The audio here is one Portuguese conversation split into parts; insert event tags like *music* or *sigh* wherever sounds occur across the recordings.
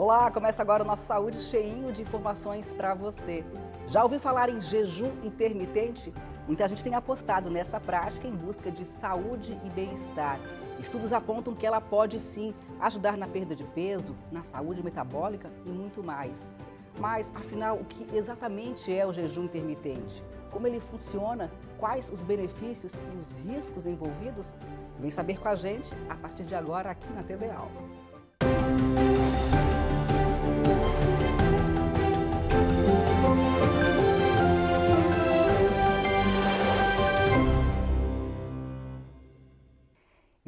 Olá, começa agora o nosso Saúde cheinho de informações para você. Já ouviu falar em jejum intermitente? Muita então, gente tem apostado nessa prática em busca de saúde e bem-estar. Estudos apontam que ela pode sim ajudar na perda de peso, na saúde metabólica e muito mais. Mas, afinal, o que exatamente é o jejum intermitente? Como ele funciona? Quais os benefícios e os riscos envolvidos? Vem saber com a gente a partir de agora aqui na TV Alma.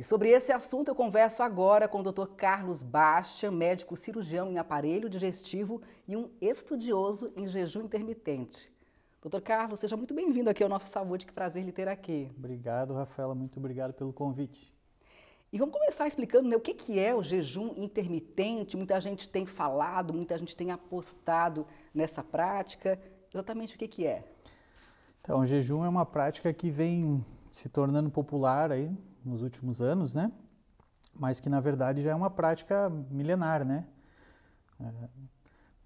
E sobre esse assunto eu converso agora com o Dr. Carlos Bastian, médico cirurgião em aparelho digestivo e um estudioso em jejum intermitente. Doutor Carlos, seja muito bem-vindo aqui ao nosso Saúde, que prazer lhe ter aqui. Obrigado, Rafaela, muito obrigado pelo convite. E vamos começar explicando né, o que, que é o jejum intermitente. Muita gente tem falado, muita gente tem apostado nessa prática. Exatamente o que, que é? Então, o jejum é uma prática que vem se tornando popular aí nos últimos anos, né? Mas que na verdade já é uma prática milenar, né? É,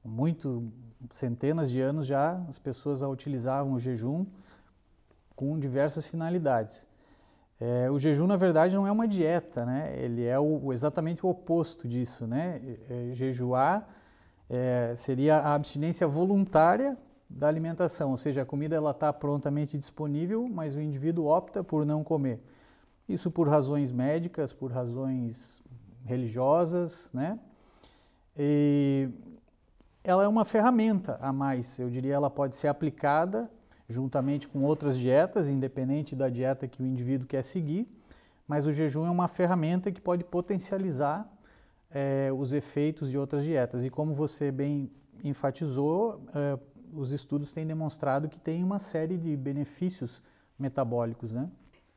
muito centenas de anos já as pessoas a utilizavam o jejum com diversas finalidades. É, o jejum, na verdade, não é uma dieta, né? Ele é o, exatamente o oposto disso, né? É, jejuar é, seria a abstinência voluntária da alimentação, ou seja, a comida ela está prontamente disponível, mas o indivíduo opta por não comer. Isso por razões médicas, por razões religiosas, né? E ela é uma ferramenta a mais, eu diria, ela pode ser aplicada juntamente com outras dietas, independente da dieta que o indivíduo quer seguir, mas o jejum é uma ferramenta que pode potencializar é, os efeitos de outras dietas. E como você bem enfatizou, é, os estudos têm demonstrado que tem uma série de benefícios metabólicos, né?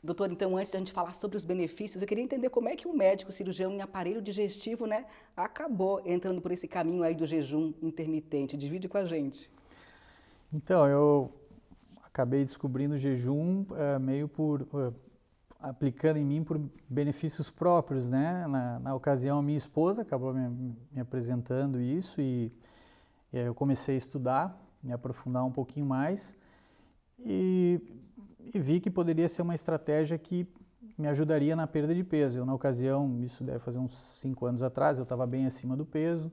Doutor, então antes da gente falar sobre os benefícios, eu queria entender como é que um médico cirurgião em aparelho digestivo, né, acabou entrando por esse caminho aí do jejum intermitente. Divide com a gente. Então, eu acabei descobrindo o jejum eh, meio por eh, aplicando em mim por benefícios próprios, né? Na, na ocasião, minha esposa acabou me, me apresentando isso e, e eu comecei a estudar, me aprofundar um pouquinho mais e e vi que poderia ser uma estratégia que me ajudaria na perda de peso. Eu, na ocasião, isso deve fazer uns 5 anos atrás, eu estava bem acima do peso,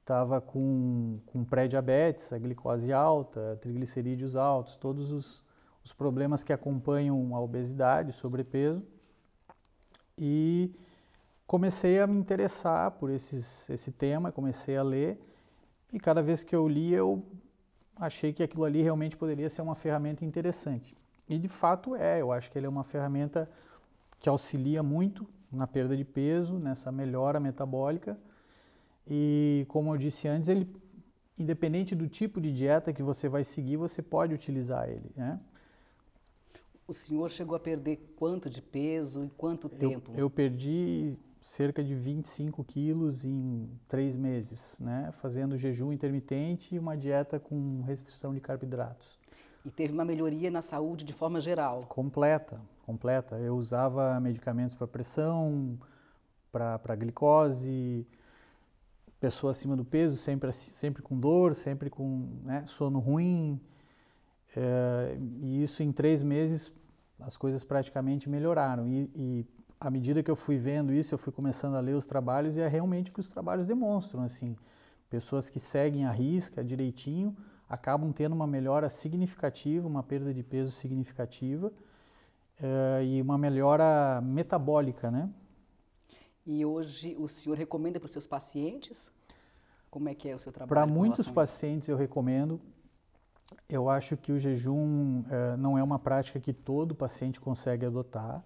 estava com, com pré-diabetes, a glicose alta, triglicerídeos altos, todos os, os problemas que acompanham a obesidade, sobrepeso. E comecei a me interessar por esses, esse tema, comecei a ler, e cada vez que eu li, eu achei que aquilo ali realmente poderia ser uma ferramenta interessante. E de fato é, eu acho que ele é uma ferramenta que auxilia muito na perda de peso, nessa melhora metabólica. E como eu disse antes, ele, independente do tipo de dieta que você vai seguir, você pode utilizar ele. Né? O senhor chegou a perder quanto de peso e quanto tempo? Eu, eu perdi cerca de 25 quilos em três meses, né? fazendo jejum intermitente e uma dieta com restrição de carboidratos e teve uma melhoria na saúde de forma geral. Completa, completa. Eu usava medicamentos para pressão, para glicose, pessoa acima do peso, sempre, sempre com dor, sempre com né, sono ruim. É, e isso em três meses as coisas praticamente melhoraram. E, e, à medida que eu fui vendo isso, eu fui começando a ler os trabalhos e é realmente o que os trabalhos demonstram. assim Pessoas que seguem a risca direitinho acabam tendo uma melhora significativa, uma perda de peso significativa uh, e uma melhora metabólica, né? E hoje o senhor recomenda para os seus pacientes? Como é que é o seu trabalho? Para muitos pacientes eu recomendo. Eu acho que o jejum uh, não é uma prática que todo paciente consegue adotar,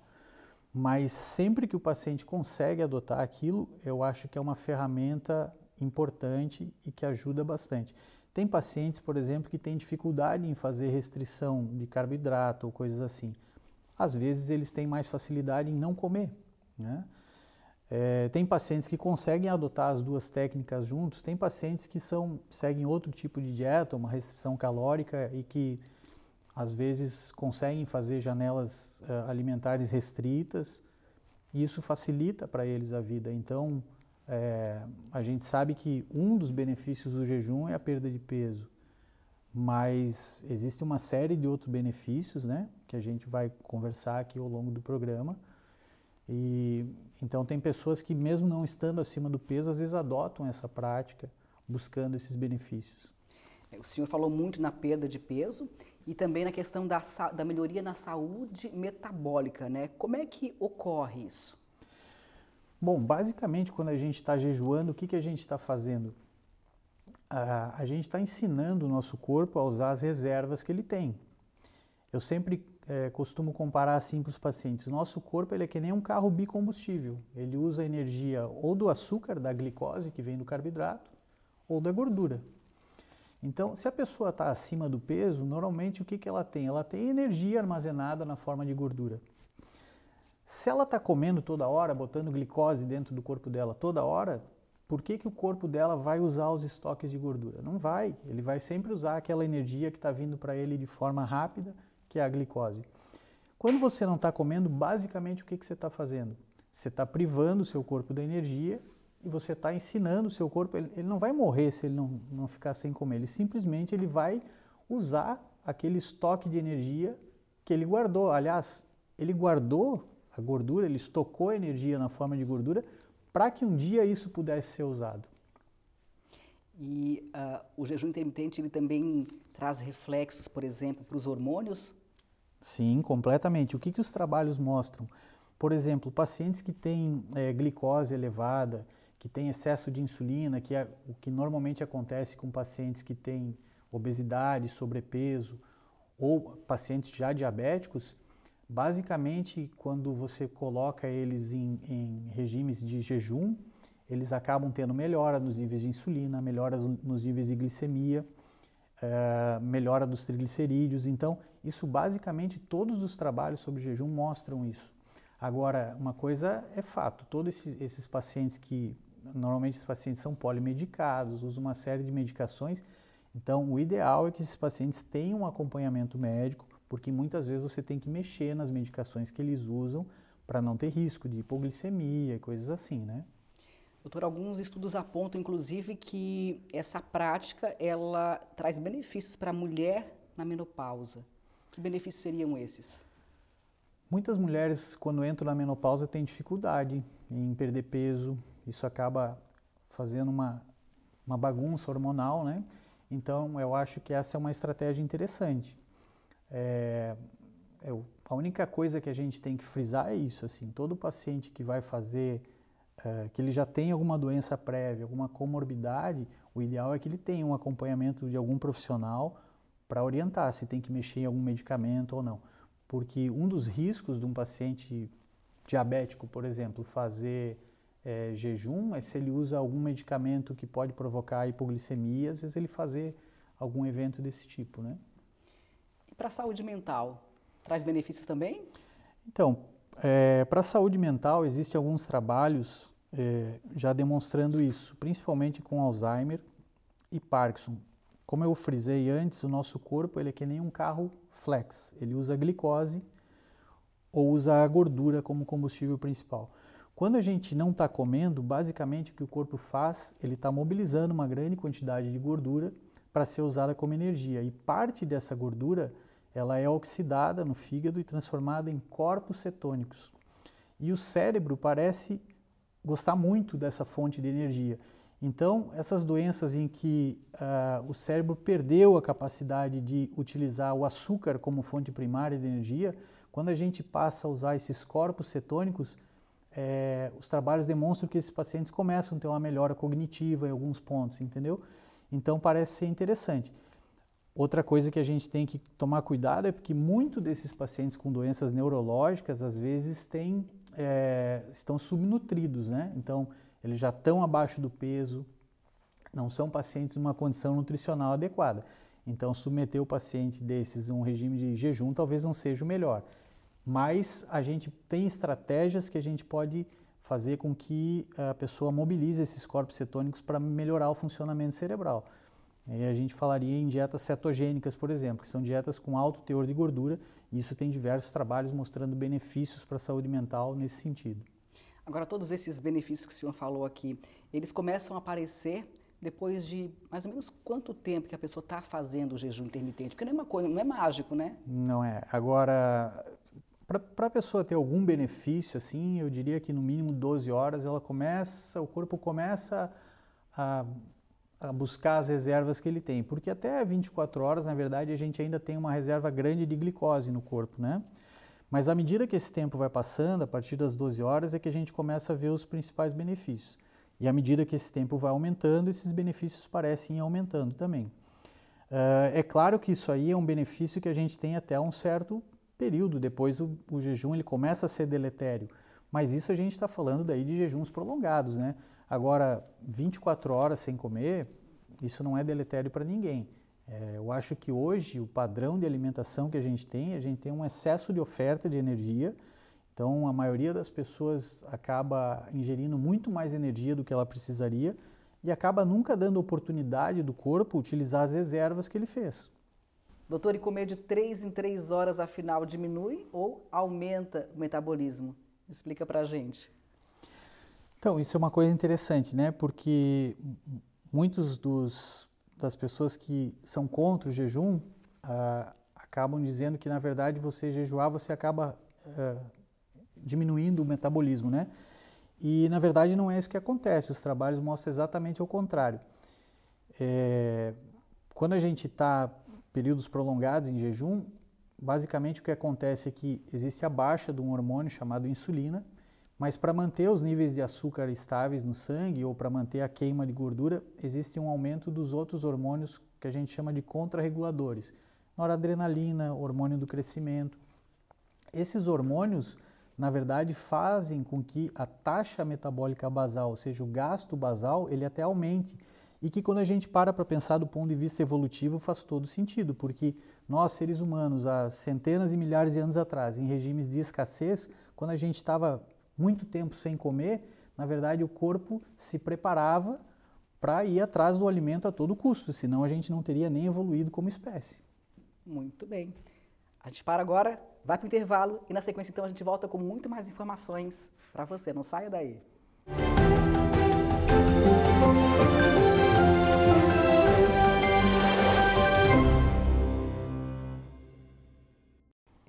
mas sempre que o paciente consegue adotar aquilo, eu acho que é uma ferramenta importante e que ajuda bastante. Tem pacientes, por exemplo, que têm dificuldade em fazer restrição de carboidrato ou coisas assim. Às vezes eles têm mais facilidade em não comer. Né? É, tem pacientes que conseguem adotar as duas técnicas juntos, tem pacientes que são, seguem outro tipo de dieta, uma restrição calórica e que às vezes conseguem fazer janelas uh, alimentares restritas e isso facilita para eles a vida. Então, é, a gente sabe que um dos benefícios do jejum é a perda de peso, mas existe uma série de outros benefícios, né? Que a gente vai conversar aqui ao longo do programa. E então tem pessoas que mesmo não estando acima do peso, às vezes adotam essa prática buscando esses benefícios. É, o senhor falou muito na perda de peso e também na questão da, da melhoria na saúde metabólica, né? Como é que ocorre isso? Bom, basicamente, quando a gente está jejuando, o que, que a gente está fazendo? a gente está ensinando o nosso corpo a usar as reservas que ele tem. Eu sempre é, costumo comparar assim para os pacientes: o nosso corpo ele é que nem um carro bicombustível. Ele usa energia ou do açúcar, da glicose, que vem do carboidrato, ou da gordura. Então, se a pessoa está acima do peso, normalmente o que, que ela tem? Ela tem energia armazenada na forma de gordura. Se ela está comendo toda hora, botando glicose dentro do corpo dela toda hora, por que, que o corpo dela vai usar os estoques de gordura? Não vai, ele vai sempre usar aquela energia que está vindo para ele de forma rápida, que é a glicose. Quando você não está comendo, basicamente o que, que você está fazendo? Você está privando o seu corpo da energia e você está ensinando o seu corpo, ele, ele, não vai morrer se ele não, não ficar sem comer, ele simplesmente ele vai usar aquele estoque de energia que ele guardou. Aliás, ele guardou a gordura, ele estocou energia na forma de gordura para que um dia isso pudesse ser usado. E uh, o jejum intermitente ele também traz reflexos, por exemplo, para os hormônios? Sim, completamente. O que, que os trabalhos mostram? Por exemplo, pacientes que têm é, glicose elevada, que têm excesso de insulina, que é o que normalmente acontece com pacientes que têm obesidade, sobrepeso ou pacientes já diabéticos, Basicamente, quando você coloca eles em, em, regimes de jejum, eles acabam tendo melhora nos níveis de insulina, melhora nos níveis de glicemia, é, melhora dos triglicerídeos. Então, isso basicamente todos os trabalhos sobre jejum mostram isso. Agora, uma coisa é fato: todos esses, esses pacientes que normalmente esses pacientes são polimedicados, usam uma série de medicações. Então, o ideal é que esses pacientes tenham um acompanhamento médico porque muitas vezes você tem que mexer nas medicações que eles usam para não ter risco de hipoglicemia e coisas assim, né? Doutor, alguns estudos apontam, inclusive, que essa prática ela traz benefícios para a mulher na menopausa. Que benefícios seriam esses? Muitas mulheres, quando entram na menopausa, têm dificuldade em perder peso. Isso acaba fazendo uma, uma bagunça hormonal, né? Então, eu acho que essa é uma estratégia interessante. É, é, a única coisa que a gente tem que frisar é isso, assim, todo paciente que vai fazer, é, que ele já tem alguma doença prévia, alguma comorbidade, o ideal é que ele tenha um acompanhamento de algum profissional para orientar se tem que mexer em algum medicamento ou não. Porque um dos riscos de um paciente diabético, por exemplo, fazer é, jejum é se ele usa algum medicamento que pode provocar hipoglicemia, às vezes ele fazer algum evento desse tipo, né? para a saúde mental, traz benefícios também? Então, é, para a saúde mental, existem alguns trabalhos é, já demonstrando isso, principalmente com Alzheimer e Parkinson. Como eu frisei antes, o nosso corpo ele é que nem um carro flex, ele usa glicose ou usa a gordura como combustível principal. Quando a gente não está comendo, basicamente o que o corpo faz, ele está mobilizando uma grande quantidade de gordura para ser usada como energia. E parte dessa gordura ela é oxidada no fígado e transformada em corpos cetônicos. E o cérebro parece gostar muito dessa fonte de energia. Então, essas doenças em que uh, o cérebro perdeu a capacidade de utilizar o açúcar como fonte primária de energia, quando a gente passa a usar esses corpos cetônicos, é, os trabalhos demonstram que esses pacientes começam a ter uma melhora cognitiva em alguns pontos, entendeu? Então, parece ser interessante. Outra coisa que a gente tem que tomar cuidado é porque muito desses pacientes com doenças neurológicas, às vezes, têm, é, estão subnutridos, né? Então, eles já estão abaixo do peso, não são pacientes numa condição nutricional adequada. Então, submeter o paciente desses a um regime de jejum talvez não seja o melhor. Mas a gente tem estratégias que a gente pode fazer com que a pessoa mobilize esses corpos cetônicos para melhorar o funcionamento cerebral. Aí a gente falaria em dietas cetogênicas, por exemplo, que são dietas com alto teor de gordura, e isso tem diversos trabalhos mostrando benefícios para a saúde mental nesse sentido. Agora, todos esses benefícios que o senhor falou aqui, eles começam a aparecer depois de mais ou menos quanto tempo que a pessoa está fazendo o jejum intermitente? Porque não é uma coisa, não é mágico, né? Não é. Agora, para a pessoa ter algum benefício, assim, eu diria que no mínimo 12 horas ela começa, o corpo começa a a buscar as reservas que ele tem, porque até 24 horas, na verdade, a gente ainda tem uma reserva grande de glicose no corpo, né? Mas à medida que esse tempo vai passando, a partir das 12 horas, é que a gente começa a ver os principais benefícios. E à medida que esse tempo vai aumentando, esses benefícios parecem ir aumentando também. Uh, é claro que isso aí é um benefício que a gente tem até um certo período, depois o, o jejum ele começa a ser deletério. Mas isso a gente está falando daí de jejuns prolongados, né? Agora, 24 horas sem comer, isso não é deletério para ninguém. É, eu acho que hoje o padrão de alimentação que a gente tem, a gente tem um excesso de oferta de energia. Então, a maioria das pessoas acaba ingerindo muito mais energia do que ela precisaria e acaba nunca dando oportunidade do corpo utilizar as reservas que ele fez. Doutor, e comer de 3 em 3 horas afinal diminui ou aumenta o metabolismo? Explica pra gente. Então, isso é uma coisa interessante, né? Porque muitos dos, das pessoas que são contra o jejum ah, acabam dizendo que, na verdade, você jejuar, você acaba ah, diminuindo o metabolismo, né? E, na verdade, não é isso que acontece. Os trabalhos mostram exatamente o contrário. É, quando a gente está períodos prolongados em jejum, basicamente o que acontece é que existe a baixa de um hormônio chamado insulina, mas para manter os níveis de açúcar estáveis no sangue ou para manter a queima de gordura, existe um aumento dos outros hormônios que a gente chama de contrarreguladores. Noradrenalina, hormônio do crescimento. Esses hormônios, na verdade, fazem com que a taxa metabólica basal, ou seja, o gasto basal, ele até aumente. E que quando a gente para para pensar do ponto de vista evolutivo faz todo sentido, porque nós, seres humanos, há centenas e milhares de anos atrás, em regimes de escassez, quando a gente estava muito tempo sem comer, na verdade o corpo se preparava para ir atrás do alimento a todo custo, senão a gente não teria nem evoluído como espécie. Muito bem. A gente para agora, vai para o intervalo e na sequência então a gente volta com muito mais informações para você. Não saia daí. Música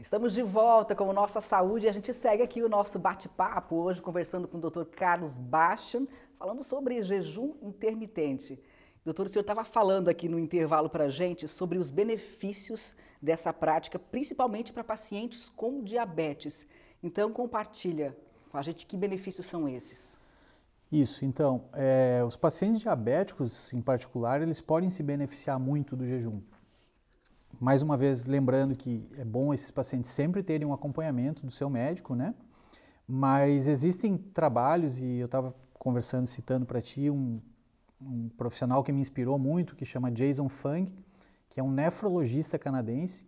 Estamos de volta com Nossa Saúde e a gente segue aqui o nosso bate-papo hoje conversando com o Dr. Carlos Bastian, falando sobre jejum intermitente. Doutor, o senhor estava falando aqui no intervalo para a gente sobre os benefícios dessa prática, principalmente para pacientes com diabetes. Então, compartilha com a gente que benefícios são esses. Isso, então, é, os pacientes diabéticos, em particular, eles podem se beneficiar muito do jejum mais uma vez, lembrando que é bom esses pacientes sempre terem um acompanhamento do seu médico, né? Mas existem trabalhos, e eu estava conversando, citando para ti, um, um, profissional que me inspirou muito, que chama Jason Fung, que é um nefrologista canadense,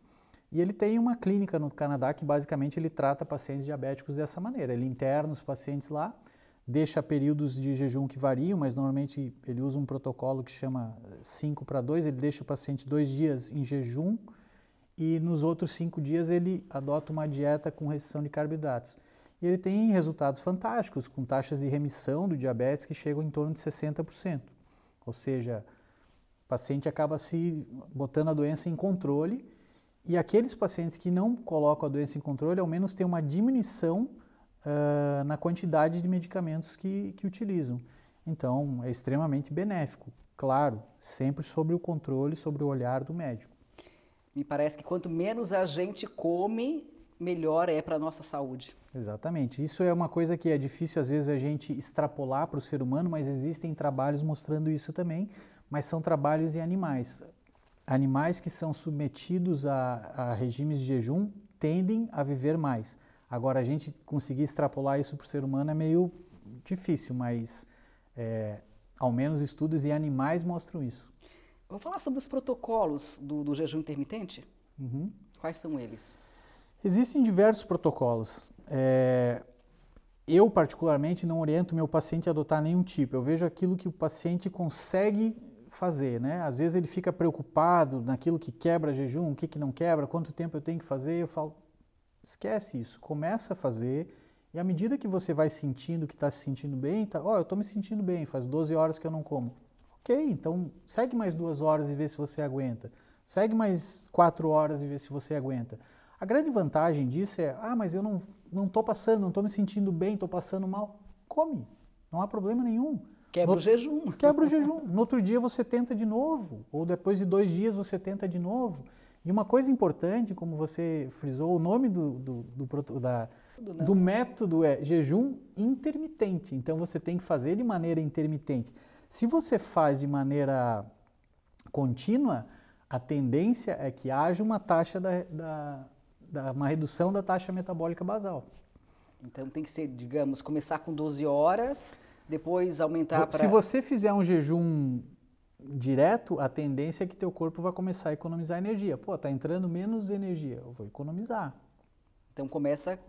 e ele tem uma clínica no Canadá que basicamente ele trata pacientes diabéticos dessa maneira. Ele interna os pacientes lá deixa períodos de jejum que variam, mas normalmente ele usa um protocolo que chama 5 para 2, ele deixa o paciente dois dias em jejum e nos outros cinco dias ele adota uma dieta com restrição de carboidratos. E ele tem resultados fantásticos, com taxas de remissão do diabetes que chegam em torno de 60%. Ou seja, o paciente acaba se botando a doença em controle e aqueles pacientes que não colocam a doença em controle, ao menos tem uma diminuição uh, na quantidade de medicamentos que, que utilizam. Então, é extremamente benéfico, claro, sempre sobre o controle, sobre o olhar do médico. Me parece que quanto menos a gente come, melhor é para a nossa saúde. Exatamente. Isso é uma coisa que é difícil às vezes a gente extrapolar para o ser humano, mas existem trabalhos mostrando isso também, mas são trabalhos em animais. Animais que são submetidos a, a regimes de jejum tendem a viver mais. Agora, a gente conseguir extrapolar isso para o ser humano é meio difícil, mas é, ao menos estudos e animais mostram isso. Vou falar sobre os protocolos do, do jejum intermitente? Uhum. Quais são eles? Existem diversos protocolos. É, eu, particularmente, não oriento meu paciente a adotar nenhum tipo. Eu vejo aquilo que o paciente consegue fazer, né? Às vezes ele fica preocupado naquilo que quebra jejum, o que, que não quebra, quanto tempo eu tenho que fazer. Eu falo, Esquece isso, começa a fazer e à medida que você vai sentindo que está se sentindo bem, tá, ó, oh, eu estou me sentindo bem, faz 12 horas que eu não como. Ok, então segue mais duas horas e vê se você aguenta. Segue mais quatro horas e vê se você aguenta. A grande vantagem disso é, ah, mas eu não não estou passando, não estou me sentindo bem, estou passando mal. Come, não há problema nenhum. Quebra no... o jejum. Quebra o jejum. No outro dia você tenta de novo, ou depois de dois dias você tenta de novo. E uma coisa importante, como você frisou, o nome do, do, do, da, né? do método é jejum intermitente. Então você tem que fazer de maneira intermitente. Se você faz de maneira contínua, a tendência é que haja uma taxa da, da, da, uma redução da taxa metabólica basal. Então tem que ser, digamos, começar com 12 horas, depois aumentar para. Se você fizer um jejum direto, a tendência é que teu corpo vai começar a economizar energia. Pô, tá entrando menos energia, eu vou economizar. Então começa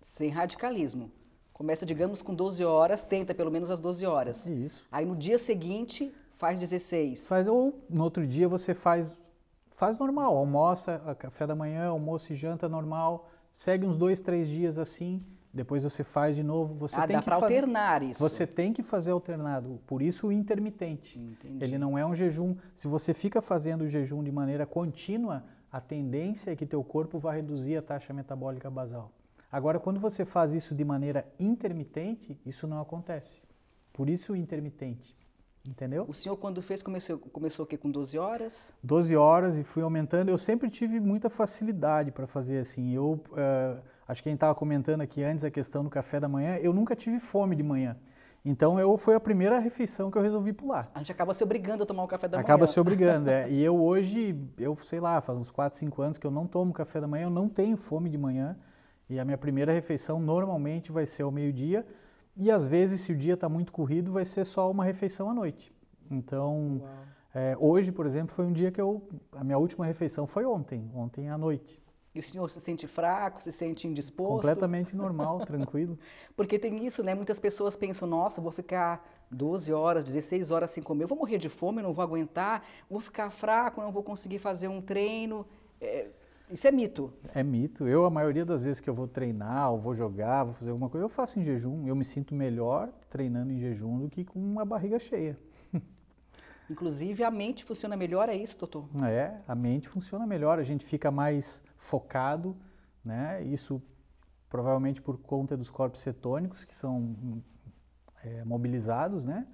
sem radicalismo. Começa, digamos, com 12 horas, tenta pelo menos as 12 horas. Isso. Aí no dia seguinte faz 16. Faz ou no outro dia você faz faz normal, almoça, café da manhã, almoço e janta normal, segue uns dois, três dias assim depois você faz de novo. Você ah, tem dá para alternar isso. Você tem que fazer alternado, por isso o intermitente. Entendi. Ele não é um jejum. Se você fica fazendo o jejum de maneira contínua, a tendência é que teu corpo vá reduzir a taxa metabólica basal. Agora, quando você faz isso de maneira intermitente, isso não acontece. Por isso o intermitente. Entendeu? O senhor, quando fez, começou, começou o quê? Com 12 horas? 12 horas e fui aumentando. Eu sempre tive muita facilidade para fazer assim. Eu. Uh, Acho que a gente estava comentando aqui antes a questão do café da manhã. Eu nunca tive fome de manhã. Então eu foi a primeira refeição que eu resolvi pular. A gente acaba se obrigando a tomar o café da acaba manhã. Acaba se obrigando, é. *laughs* E eu hoje, eu sei lá, faz uns 4, 5 anos que eu não tomo café da manhã, eu não tenho fome de manhã. E a minha primeira refeição normalmente vai ser ao meio-dia. E às vezes, se o dia está muito corrido, vai ser só uma refeição à noite. Então, é, hoje, por exemplo, foi um dia que eu. A minha última refeição foi ontem, ontem à noite. E o senhor se sente fraco, se sente indisposto? Completamente *laughs* normal, tranquilo. Porque tem isso, né? Muitas pessoas pensam, nossa, vou ficar 12 horas, 16 horas sem comer, vou morrer de fome, não vou aguentar, vou ficar fraco, não vou conseguir fazer um treino. É, isso é mito. É mito. Eu, a maioria das vezes que eu vou treinar, ou vou jogar, vou fazer alguma coisa, eu faço em jejum. Eu me sinto melhor treinando em jejum do que com uma barriga cheia. Inclusive, a mente funciona melhor, é isso, doutor? É, a mente funciona melhor, a gente fica mais focado, né? Isso provavelmente por conta dos corpos cetônicos que são é, mobilizados, né?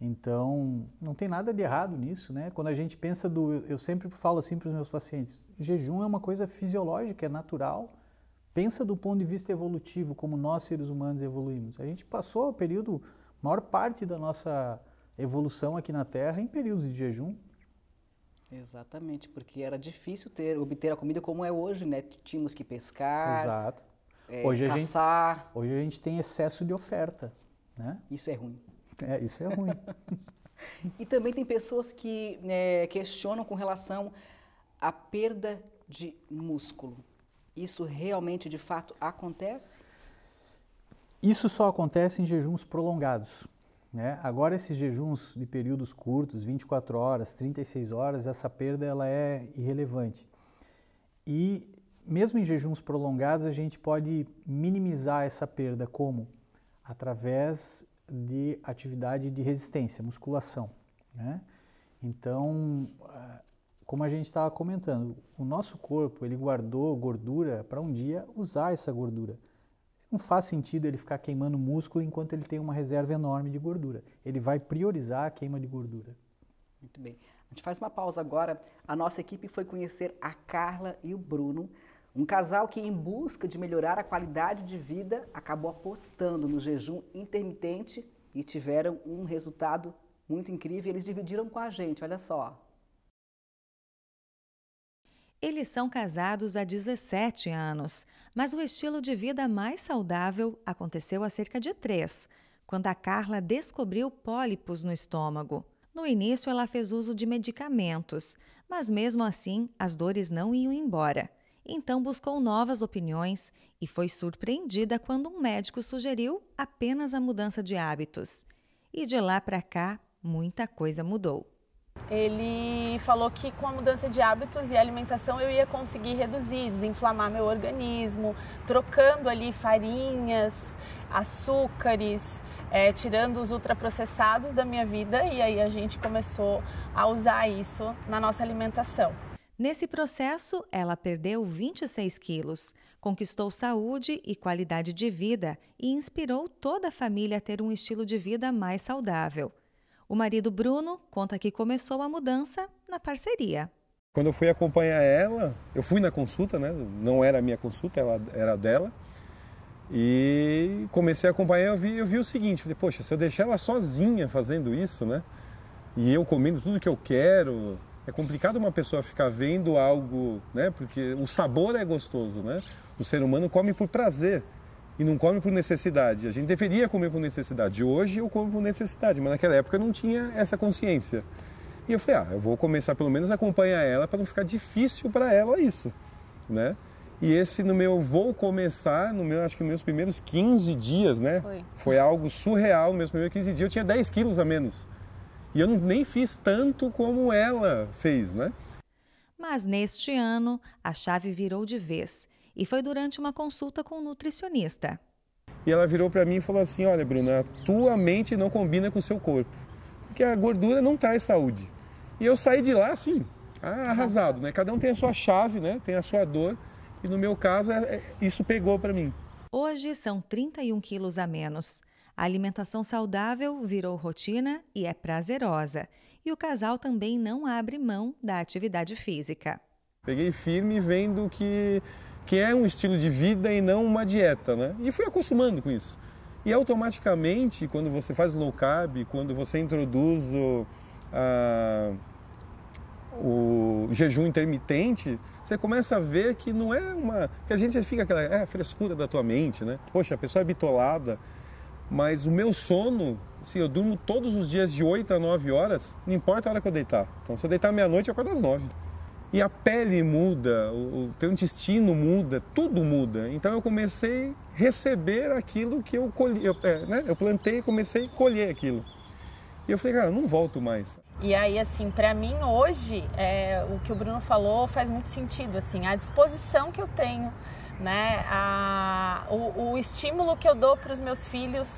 Então, não tem nada de errado nisso, né? Quando a gente pensa do. Eu sempre falo assim para os meus pacientes: jejum é uma coisa fisiológica, é natural. Pensa do ponto de vista evolutivo, como nós seres humanos evoluímos. A gente passou o período, maior parte da nossa evolução aqui na Terra, em períodos de jejum. Exatamente, porque era difícil ter, obter a comida como é hoje, né? Tínhamos que pescar, Exato. É, hoje caçar. A gente, hoje a gente tem excesso de oferta, né? Isso é ruim. É, isso é ruim. *laughs* e também tem pessoas que é, questionam com relação à perda de músculo. Isso realmente, de fato, acontece? Isso só acontece em jejuns prolongados. Né? Agora esses jejuns de períodos curtos, 24 horas, 36 horas, essa perda ela é irrelevante. E mesmo em jejuns prolongados, a gente pode minimizar essa perda como através de atividade de resistência, musculação. Né? Então, ah, como a gente estava comentando, o nosso corpo ele guardou gordura para um dia usar essa gordura. Não faz sentido ele ficar queimando músculo enquanto ele tem uma reserva enorme de gordura. Ele vai priorizar a queima de gordura. Muito bem. A gente faz uma pausa agora. A nossa equipe foi conhecer a Carla e o Bruno, um casal que, em busca de melhorar a qualidade de vida, acabou apostando no jejum intermitente e tiveram um resultado muito incrível. Eles dividiram com a gente, olha só. Eles são casados há 17 anos, mas o estilo de vida mais saudável aconteceu há cerca de três, quando a Carla descobriu pólipos no estômago. No início, ela fez uso de medicamentos, mas mesmo assim, as dores não iam embora. Então, buscou novas opiniões e foi surpreendida quando um médico sugeriu apenas a mudança de hábitos. E de lá para cá, muita coisa mudou ele falou que com a mudança de hábitos e alimentação eu ia conseguir reduzir, desinflamar meu organismo, trocando ali farinhas, açúcares, é, tirando os ultraprocessados da minha vida e aí a gente começou a usar isso na nossa alimentação. Nesse processo, ela perdeu 26 quilos, conquistou saúde e qualidade de vida e inspirou toda a família a ter um estilo de vida mais saudável. O marido Bruno conta que começou a mudança na parceria. Quando eu fui acompanhar ela, eu fui na consulta, né? Não era a minha consulta, ela era dela. E comecei a acompanhar, eu vi, eu vi o seguinte, falei, poxa, se eu deixar ela sozinha fazendo isso, né? E eu comendo tudo que eu quero, é complicado uma pessoa ficar vendo algo, né? Porque o sabor é gostoso, né? O ser humano come por prazer e não come por necessidade. A gente deveria comer por necessidade. Hoje eu como por necessidade, mas naquela época eu não tinha essa consciência. E eu falei, ah, eu vou começar pelo menos a acompanhar ela para não ficar difícil para ela isso, né? E esse no meu vou começar, no meu, acho que nos meus primeiros 15 dias, né? Foi, Foi algo surreal, nos meus primeiros 15 dias eu tinha 10 quilos a menos. E eu não, nem fiz tanto como ela fez, né? Mas neste ano, a chave virou de vez e foi durante uma consulta com um nutricionista. E ela virou para mim e falou assim: Olha, Bruna, a tua mente não combina com o seu corpo, porque a gordura não traz saúde. E eu saí de lá assim, arrasado, né? Cada um tem a sua chave, né? Tem a sua dor, e no meu caso, é, é, isso pegou para mim. Hoje são 31 quilos a menos. A alimentação saudável virou rotina e é prazerosa. E o casal também não abre mão da atividade física. Peguei firme vendo que que é um estilo de vida e não uma dieta, né? E fui acostumando com isso. E automaticamente, quando você faz low carb, quando você introduz o, a, o jejum intermitente, você começa a ver que não é uma. que a gente fica aquela é, frescura da tua mente, né? Poxa, a pessoa é bitolada, mas o meu sono, assim, eu durmo todos os dias de 8 a 9 horas, não importa a hora que eu deitar. Então, se eu deitar meia-noite, eu acordo às 9 e a pele muda, o, teu intestino muda, tudo muda. Então eu comecei a receber aquilo que eu colhi, eu, é, né? eu plantei e comecei a colher aquilo. E eu falei, cara, eu não volto mais. E aí, assim, para mim hoje, é, o que o Bruno falou faz muito sentido, assim, a disposição que eu tenho, né, a, o, o estímulo que eu dou para os meus filhos,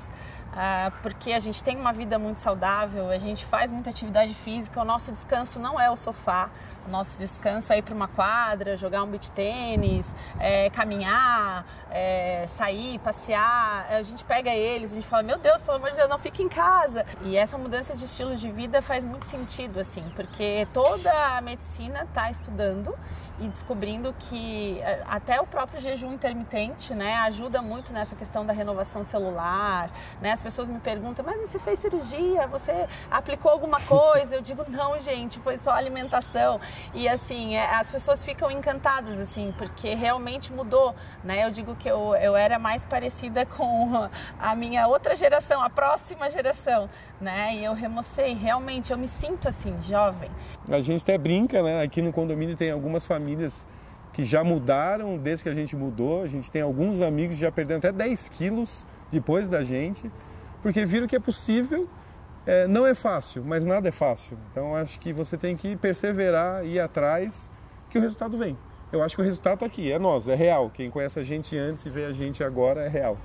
ah, porque a gente tem uma vida muito saudável, a gente faz muita atividade física, o nosso descanso não é o sofá, o nosso descanso é ir para uma quadra, jogar um beach tênis, é, caminhar, é, sair, passear. A gente pega eles, a gente fala, meu Deus, pelo amor de Deus, não fique em casa. E essa mudança de estilo de vida faz muito sentido, assim, porque toda a medicina está estudando e descobrindo que eh, até o próprio jejum intermitente, né, ajuda muito nessa questão da renovação celular, né? As pessoas me perguntam, mas você fez cirurgia? Você aplicou alguma coisa? Eu digo, não, gente, foi só alimentação. E assim, é, as pessoas ficam encantadas, assim, porque realmente mudou, né? Eu digo que eu, eu era mais parecida com a minha outra geração, a próxima geração, né? E eu remocei, realmente, eu me sinto assim, jovem. A gente até brinca, né? Aqui no condomínio tem algumas famílias famílias que já mudaram desde que a gente mudou. A gente tem alguns amigos que já perderam até 10 quilos depois da gente, porque viram que é possível. É, não é fácil, mas nada é fácil. Então acho que você tem que perseverar, ir atrás, que o resultado vem. Eu acho que o resultado está aqui, é nós, é real. Quem conhece a gente antes e vê a gente agora é real.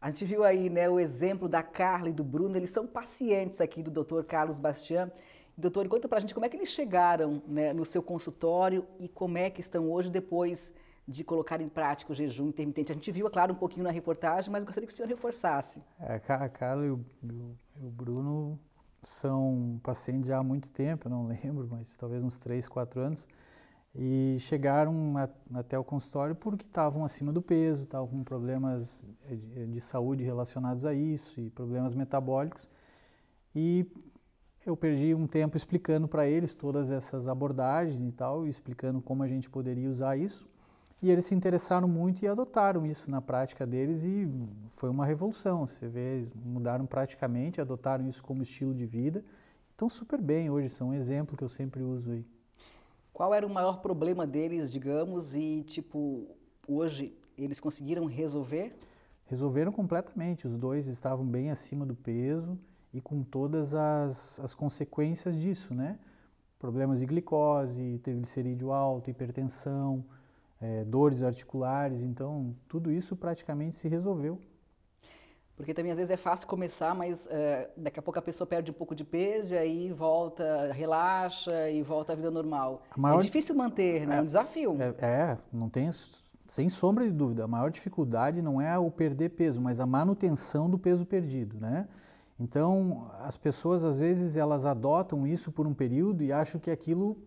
A gente viu aí né, o exemplo da Carla e do Bruno, eles são pacientes aqui do Dr. Carlos Bastian Doutor, conta pra gente como é que eles chegaram né, no seu consultório e como é que estão hoje depois de colocar em prática o jejum intermitente. A gente viu, é claro, um pouquinho na reportagem, mas gostaria que o senhor reforçasse. É, a Carla e o, o, o Bruno são pacientes já há muito tempo, não *laughs* lembro, mas talvez uns 3, 4 anos, e chegaram a, até o consultório porque estavam acima do peso, estavam com problemas de, de saúde relacionados a isso e problemas metabólicos. E eu perdi um tempo explicando para eles todas essas abordagens e tal, explicando como a gente poderia usar isso. E eles se interessaram muito e adotaram isso na prática deles e foi uma revolução. Você vê, mudaram praticamente, adotaram isso como estilo de vida. Estão super bem hoje, são um exemplo que eu sempre uso aí. Qual era o maior problema deles, digamos, e tipo, hoje eles conseguiram resolver? Resolveram completamente. Os dois estavam bem acima do peso e com todas as, as consequências disso, né? Problemas de glicose, triglicerídeo alto, hipertensão, é, dores articulares, então tudo isso praticamente se resolveu. Porque também às vezes é fácil começar, mas é, daqui a pouco a pessoa perde um pouco de peso e aí volta, relaxa e volta à vida normal. Maior... É difícil manter, né? É um é, desafio. É, é, não tem, sem sombra de dúvida. A maior dificuldade não é o perder peso, mas a manutenção do peso perdido, né? Então, as pessoas às vezes elas adotam isso por um período e acham que aquilo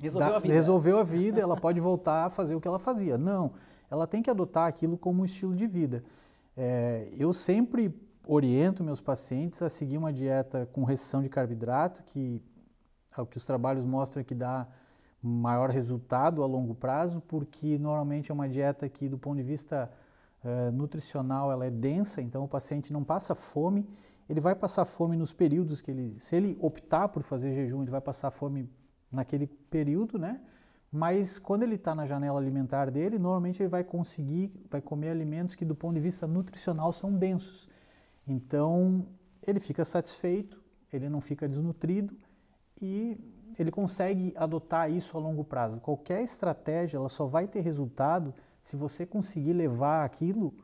resolveu, dá, a, vida. resolveu a vida, ela pode voltar a fazer o que ela fazia. Não, ela tem que adotar aquilo como um estilo de vida. É, eu sempre oriento meus pacientes a seguir uma dieta com restrição de carboidrato, que é o que os trabalhos mostram que dá maior resultado a longo prazo, porque normalmente é uma dieta que, do ponto de vista uh, nutricional, ela é densa, então o paciente não passa fome ele vai passar fome nos períodos que ele, se ele optar por fazer jejum, ele vai passar fome naquele período, né? Mas quando ele está na janela alimentar dele, normalmente ele vai conseguir, vai comer alimentos que do ponto de vista nutricional são densos. Então ele fica satisfeito, ele não fica desnutrido e ele consegue adotar isso a longo prazo. Qualquer estratégia, ela só vai ter resultado se você conseguir levar aquilo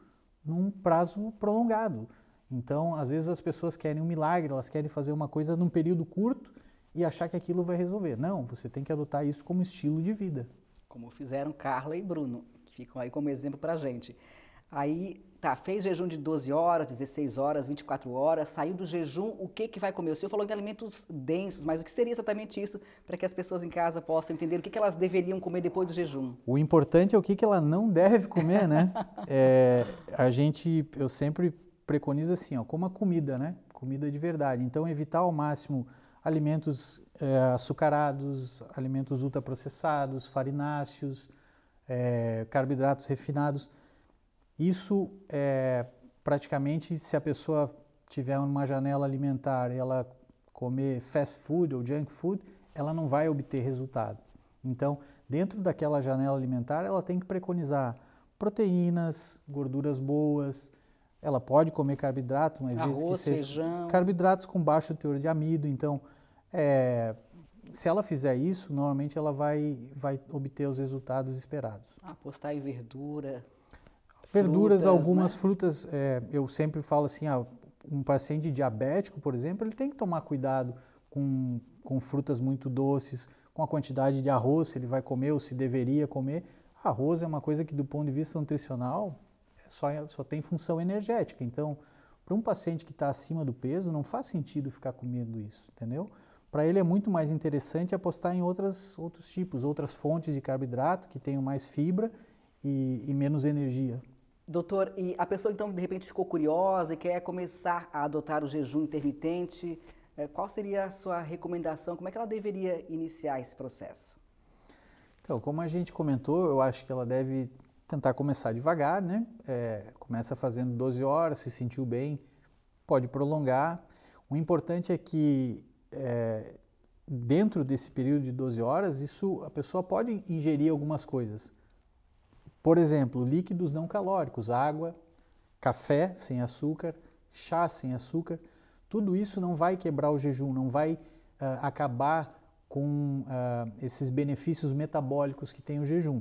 num prazo prolongado. Então, às vezes as pessoas querem um milagre, elas querem fazer uma coisa num período curto e achar que aquilo vai resolver. Não, você tem que adotar isso como estilo de vida. Como fizeram Carla e Bruno, que ficam aí como exemplo a gente. Aí, tá, fez jejum de 12 horas, 16 horas, 24 horas, saiu do jejum, o que que vai comer? O senhor falou em alimentos densos, mas o que seria exatamente isso para que as pessoas em casa possam entender o que, que elas deveriam comer depois do jejum? O importante é o que, que ela não deve comer, né? *laughs* é, a gente, eu sempre preconiza assim, ó, como a comida, né? Comida de verdade. Então, evitar ao máximo alimentos é, açucarados, alimentos ultraprocessados, farináceos, é, carboidratos refinados. Isso é praticamente se a pessoa tiver uma janela alimentar e ela comer fast food ou junk food, ela não vai obter resultado. Então, dentro daquela janela alimentar, ela tem que preconizar proteínas, gorduras boas, ela pode comer carboidrato, mas Arroz, que seja feijão. carboidratos com baixo teor de amido. Então, é, se ela fizer isso, normalmente ela vai, vai obter os resultados esperados. Apostar em verdura. Verduras, frutas, algumas né? frutas, é, eu sempre falo assim, ah, um paciente diabético, por exemplo, ele tem que tomar cuidado com, com frutas muito doces, com a quantidade de arroz, se ele vai comer ou se deveria comer. Arroz é uma coisa que, do ponto de vista nutricional, só, é, só tem função energética. Então, para um paciente que está acima do peso, não faz sentido ficar comendo isso, entendeu? Para ele é muito mais interessante apostar em outras, outros tipos, outras fontes de carboidrato que tenham mais fibra e, e menos energia. Doutor, e a pessoa então de repente ficou curiosa e quer começar a adotar o jejum intermitente, eh, qual seria a sua recomendação? Como é que ela deveria iniciar esse processo? Então, como a gente comentou, eu acho que ela deve tentar começar devagar, né? É, começa fazendo 12 horas, se sentiu bem, pode prolongar. O importante é que é, dentro desse período de 12 horas, isso a pessoa pode ingerir algumas coisas. Por exemplo, líquidos não calóricos, água, café sem açúcar, chá sem açúcar. Tudo isso não vai quebrar o jejum, não vai uh, acabar com uh, esses benefícios metabólicos que tem o jejum.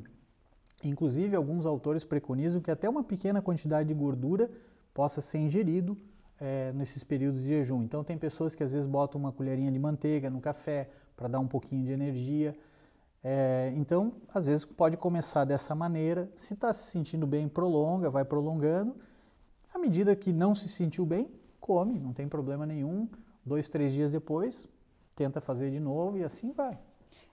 Inclusive, alguns autores preconizam que até uma pequena quantidade de gordura possa ser ingerido é, nesses períodos de jejum. Então, tem pessoas que às vezes botam uma colherinha de manteiga no café para dar um pouquinho de energia. É, então, às vezes pode começar dessa maneira. Se está se sentindo bem, prolonga, vai prolongando. À medida que não se sentiu bem, come, não tem problema nenhum. Dois, três dias depois, tenta fazer de novo e assim vai.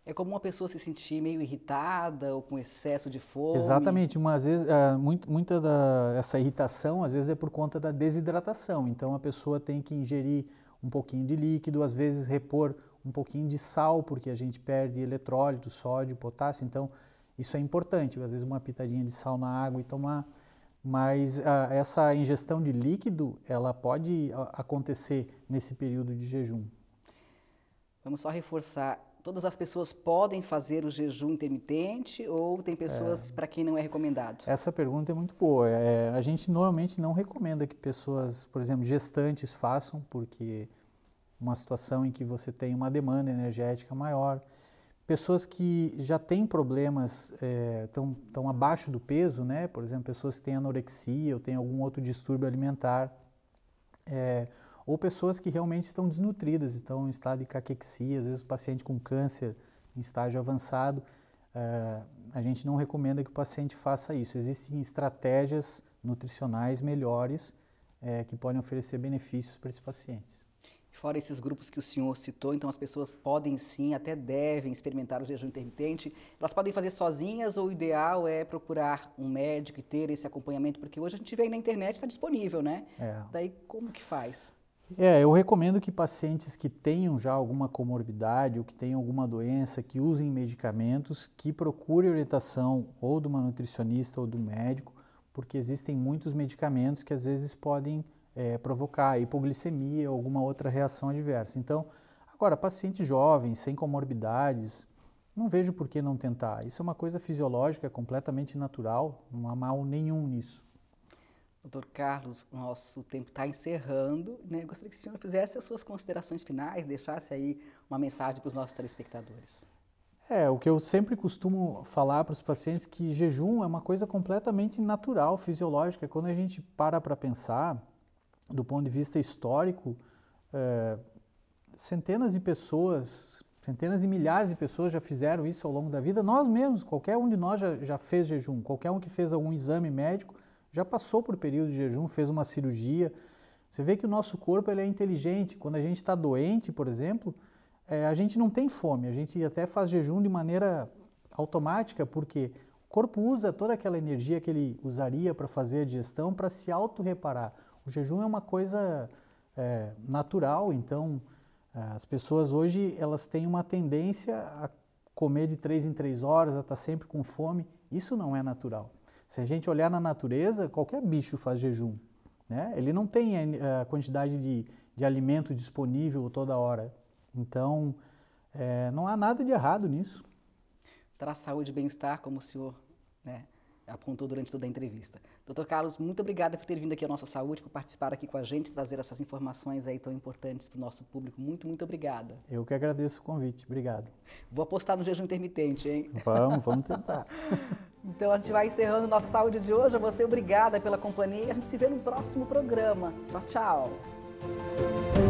É como uma pessoa se sentir meio irritada ou com excesso de fome. Exatamente, vezes, é, muito, muita da, essa irritação às vezes é por conta da desidratação. Então a pessoa tem que ingerir um pouquinho de líquido, às vezes repor um pouquinho de sal, porque a gente perde eletrólito, sódio, potássio. Então isso é importante, às vezes uma pitadinha de sal na água e tomar. Mas a, ah, essa ingestão de líquido, ela pode ah, acontecer nesse período de jejum. Vamos só reforçar Todas as pessoas podem fazer o jejum intermitente ou tem pessoas é, para quem não é recomendado? Essa pergunta é muito boa. É, a gente normalmente não recomenda que pessoas, por exemplo, gestantes façam, porque uma situação em que você tem uma demanda energética maior. Pessoas que já têm problemas, estão é, abaixo do peso, né? por exemplo, pessoas que têm anorexia ou têm algum outro distúrbio alimentar. É, ou pessoas que realmente estão desnutridas, estão em estado de caquexia, às vezes paciente com câncer em estágio avançado, uh, a gente não recomenda que o paciente faça isso. Existem estratégias nutricionais melhores uh, que podem oferecer benefícios para esses pacientes. Fora esses grupos que o senhor citou, então as pessoas podem sim, até devem experimentar o jejum intermitente. Elas podem fazer sozinhas ou o ideal é procurar um médico e ter esse acompanhamento, porque hoje a gente vê aí na internet está disponível, né? É. Daí como que faz? É, eu recomendo que pacientes que tenham já alguma comorbidade ou que tenham alguma doença, que usem medicamentos, que procurem orientação ou de uma nutricionista ou do médico, porque existem muitos medicamentos que às vezes podem é, provocar hipoglicemia ou alguma outra reação adversa. Então, agora, pacientes jovens sem comorbidades, não vejo por que não tentar. Isso é uma coisa fisiológica, completamente natural, não há mal nenhum nisso. Doutor Carlos, nosso tempo está encerrando. Né? Gostaria que o senhor fizesse as suas considerações finais, deixasse aí uma mensagem para os nossos telespectadores. É, o que eu sempre costumo falar para os pacientes é que jejum é uma coisa completamente natural, fisiológica. Quando a gente para para pensar, do ponto de vista histórico, é, centenas de pessoas, centenas e milhares de pessoas já fizeram isso ao longo da vida. Nós mesmos, qualquer um de nós já, já fez jejum, qualquer um que fez algum exame médico já passou por período de jejum, fez uma cirurgia. Você vê que o nosso corpo ele é inteligente. Quando a gente está doente, por exemplo, é, a gente não tem fome, a gente até faz jejum de maneira automática, porque o corpo usa toda aquela energia que ele usaria para fazer a digestão para se auto-reparar. O jejum é uma coisa é, natural, então é, as pessoas hoje elas têm uma tendência a comer de três em três horas, a estar tá sempre com fome. Isso não é natural. Se a gente olhar na natureza, qualquer bicho faz jejum. Né? Ele não tem eh, a quantidade de, de alimento disponível toda hora. Então, é, não há nada de errado nisso. Traz saúde e bem-estar, como o senhor né, apontou durante toda a entrevista. Doutor Carlos, muito obrigada por ter vindo aqui à Nossa Saúde, por participar aqui com a gente, trazer essas informações aí tão importantes para o nosso público. Muito, muito obrigada. Eu que agradeço o convite. Obrigado. Vou apostar no jejum intermitente, hein? Vamos, vamos tentar. *laughs* então a gente vai encerrando Nossa Saúde de hoje. A você, obrigada pela companhia. A gente se vê no próximo programa. Tchau, tchau.